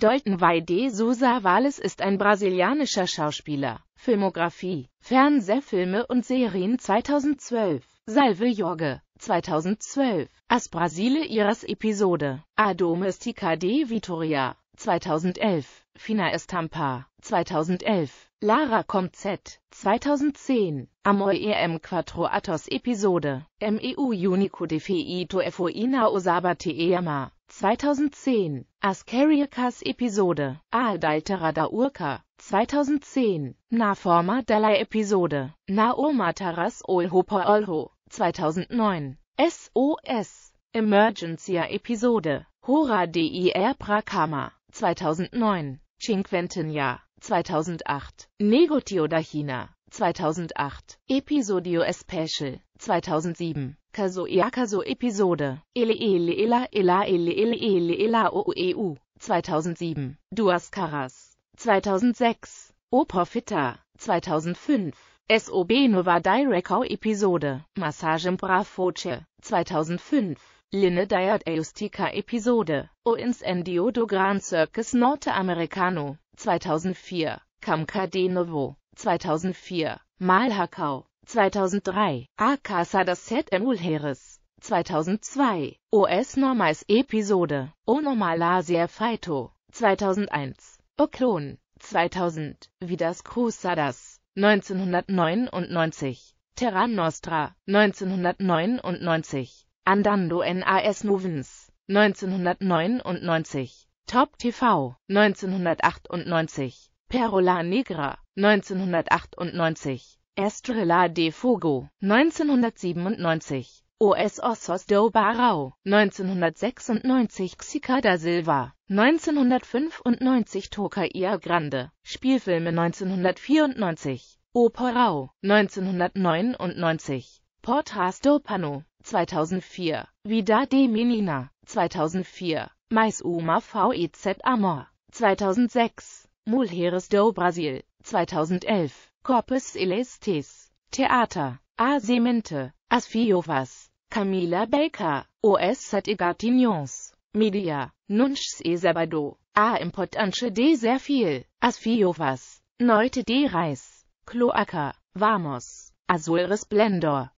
Dolton Vai de Souza Vales ist ein brasilianischer Schauspieler. Filmografie, Fernsehfilme und Serien 2012, Salve Jorge, 2012, As Brasile ihres Episode, A Domestica de Vitoria, 2011, Fina Estampa, 2011, Lara Comte, Z, 2010, Amoy EM Quattro Atos Episode, MEU Unico de Feito Foina Osaba Teema, 2010, Askariakas Episode, Aldaltera da Urka, 2010, Na Forma Dalai Episode, Na Taras Olhopa Olho, 2009, SOS, Emergencia Episode, Hora DIR Prakama, 2009, Cinquentenjahr, 2008, Negotio da China, 2008, Episodio Especial, 2007, Kazuya Kazu Episode, Ele Ele Ela Ela Ele Ele Ele Ela OEU, 2007, e, Duas Caras, 2006, Opofita, 2005, SOB Nova Direcao Episode, Massage Brafoce, 2005, Linne Diet Eustica Episode, O Incendio do Gran Circus Norteamericano, 2004, Camca de Novo, 2004, Malhakau, 2003, Akasa das Set Emul Heres, 2002, OS Normals Episode, O Normalasia Faito, 2001, Oklon, 2000, Vidas Crusadas, 1999, Terran Nostra, 1999, Andando NAS Movens, 1999, Top TV, 1998, Perola Negra, 1998, Estrella de Fogo, 1997, OS Osos do Barão, 1996 Xica da Silva, 1995 Tocaia e Grande, Spielfilme 1994, Oporau, 1999, Portas do Pano, 2004, Vida de Menina, 2004, Mais Uma Vez Amor, 2006, Mulheres do Brasil, 2011, Corpus Ilestes, Theater, A. Semente, Asfiovas, Camila Baker, OS Satigatinhons, Media, Nunchs e Sabado, A. Importance de Sehr Viel, Asfiovas, Neute de Reis, Cloaca, Vamos, Azul Resplendor,